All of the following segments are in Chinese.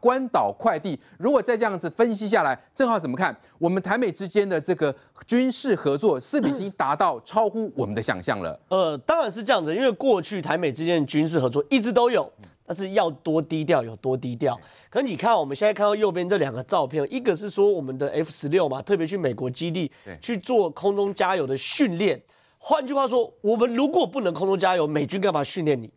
关岛快递，如果再这样子分析下来，正好怎么看我们台美之间的这个军事合作，是比经达到超乎我们的想象了。呃，当然是这样子，因为过去台美之间的军事合作一直都有，但是要多低调有多低调。可你看我们现在看到右边这两个照片，一个是说我们的 F 十六嘛，特别去美国基地去做空中加油的训练。换句话说，我们如果不能空中加油，美军干嘛训练你？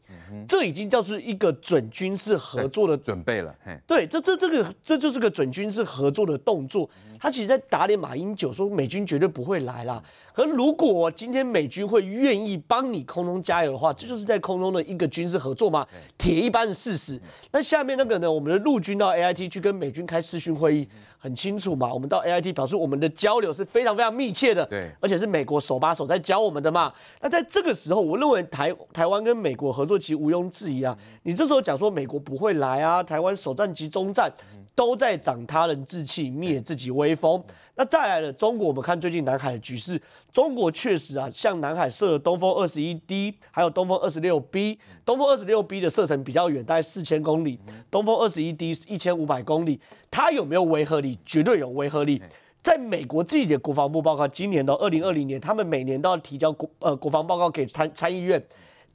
这已经叫是一个准军事合作的准备了。对，这这这个这就是个准军事合作的动作。他其实，在打脸马英九，说美军绝对不会来啦。可如果今天美军会愿意帮你空中加油的话，这就是在空中的一个军事合作嘛，铁一般的事实。那下面那个呢？我们的陆军到 AIT 去跟美军开视讯会议，很清楚嘛。我们到 AIT 表示我们的交流是非常非常密切的，对，而且是美国手把手在教我们的嘛。那在这个时候，我认为台台湾跟美国合作，其实毋庸置疑啊。你这时候讲说美国不会来啊，台湾首战集中战，都在长他人志气，灭自己威。风，那再来了。中国，我们看最近南海的局势。中国确实啊，向南海射了东风二十一 D，还有东风二十六 B。东风二十六 B 的射程比较远，大概四千公里。东风二十一 D 是一千五百公里。它有没有违和力？绝对有违和力。在美国自己的国防部报告，今年的二零二零年，他们每年都要提交国呃国防报告给参参议院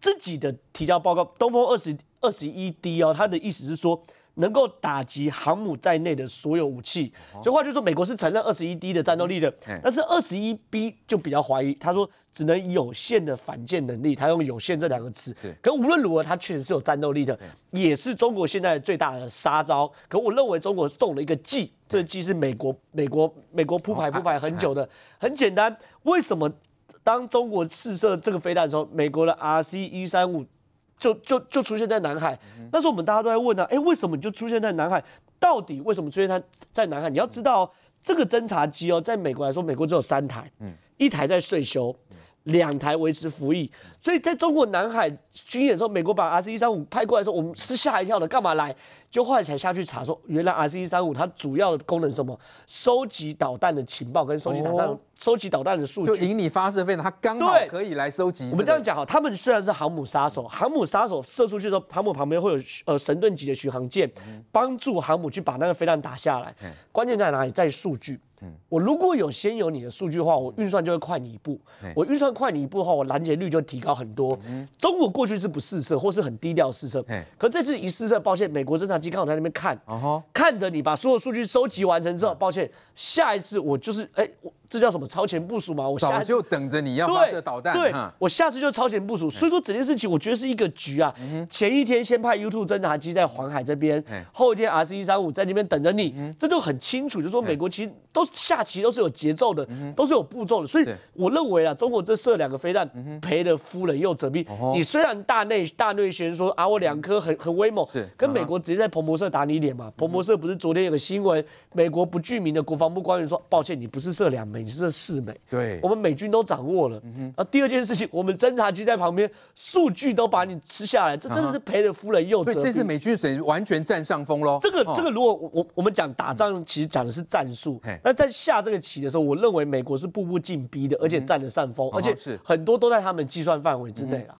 自己的提交报告。东风二十二十一 D 哦，它的意思是说。能够打击航母在内的所有武器，所以话就说美国是承认二十一 D 的战斗力的，但是二十一 B 就比较怀疑。他说只能有限的反舰能力，他用“有限”这两个词。对，可无论如何，它确实是有战斗力的，也是中国现在最大的杀招。可我认为中国中了一个计，这计是美国美国美国铺排铺排很久的。很简单，为什么当中国试射这个飞弹的时候，美国的 R C 一三五？就就就出现在南海，但是我们大家都在问啊，哎，为什么你就出现在南海？到底为什么出现在在南海？你要知道，这个侦察机哦，在美国来说，美国只有三台，嗯，一台在税修，两台维持服役。所以在中国南海军演的时候，美国把 R C 一三五派过来的时候，我们是吓一跳的，干嘛来？就后来才下去查说，原来 S C 一三五它主要的功能是什么？收集导弹的情报跟收集导弹收集导弹的数据，就引你发射，飞以它刚好可以来收集。我们这样讲哈，他们虽然是航母杀手，航母杀手射出去之后，航母旁边会有呃神盾级的巡航舰帮助航母去把那个飞弹打下来。关键在哪里？在数据。嗯，我如果有先有你的数据的话，我运算就会快你一步。我运算快你一步的话，我拦截率就提高很多。嗯，中国过去是不试射，或是很低调试射。可这次一试射，抱歉，美国真的。机刚好在那边看，看着你把所有数据收集完成之后，抱歉，下一次我就是，哎，我。这叫什么超前部署吗？我下次就等着你要发射导弹，对，我下次就超前部署。所以说整件事情，我觉得是一个局啊。前一天先派 u two 侦察机在黄海这边，后一天 R C 一三五在那边等着你，这就很清楚。就说美国其实都下棋都是有节奏的，都是有步骤的。所以我认为啊，中国这射两个飞弹，赔了夫人又折兵。你虽然大内大内宣说啊，我两颗很很威猛，跟美国直接在彭博社打你脸嘛。彭博社不是昨天有个新闻，美国不具名的国防部官员说，抱歉，你不是射两枚。已经是四美，对，我们美军都掌握了。嗯哼，啊，第二件事情，我们侦察机在旁边，数据都把你吃下来，这真的是赔了夫人又折兵。这次美军怎完全占上风喽？这个这个，如果我我们讲打仗，其实讲的是战术。那在下这个棋的时候，我认为美国是步步进逼的，而且占了上风，而且是很多都在他们计算范围之内了。